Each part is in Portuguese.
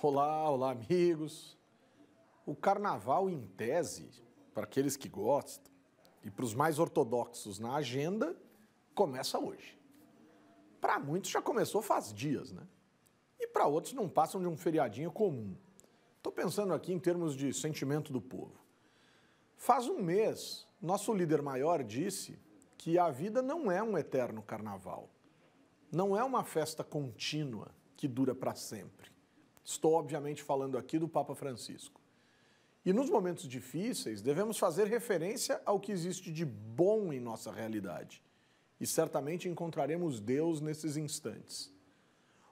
Olá, olá, amigos. O carnaval, em tese, para aqueles que gostam e para os mais ortodoxos na agenda, começa hoje. Para muitos já começou faz dias, né? E para outros não passam de um feriadinho comum. Estou pensando aqui em termos de sentimento do povo. Faz um mês, nosso líder maior disse que a vida não é um eterno carnaval. Não é uma festa contínua que dura para sempre. Estou, obviamente, falando aqui do Papa Francisco. E nos momentos difíceis, devemos fazer referência ao que existe de bom em nossa realidade. E certamente encontraremos Deus nesses instantes.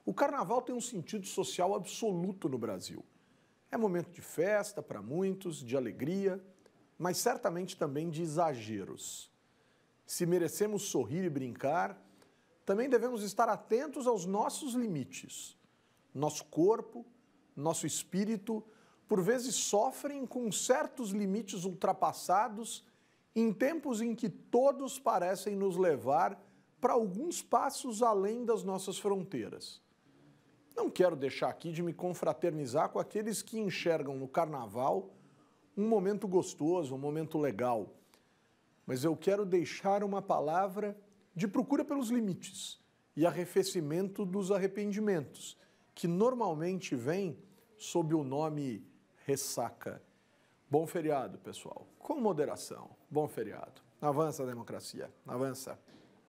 O carnaval tem um sentido social absoluto no Brasil. É momento de festa para muitos, de alegria, mas certamente também de exageros. Se merecemos sorrir e brincar, também devemos estar atentos aos nossos limites nosso corpo, nosso espírito, por vezes sofrem com certos limites ultrapassados em tempos em que todos parecem nos levar para alguns passos além das nossas fronteiras. Não quero deixar aqui de me confraternizar com aqueles que enxergam no carnaval um momento gostoso, um momento legal. Mas eu quero deixar uma palavra de procura pelos limites e arrefecimento dos arrependimentos que normalmente vem sob o nome ressaca. Bom feriado, pessoal. Com moderação. Bom feriado. Avança a democracia. Avança.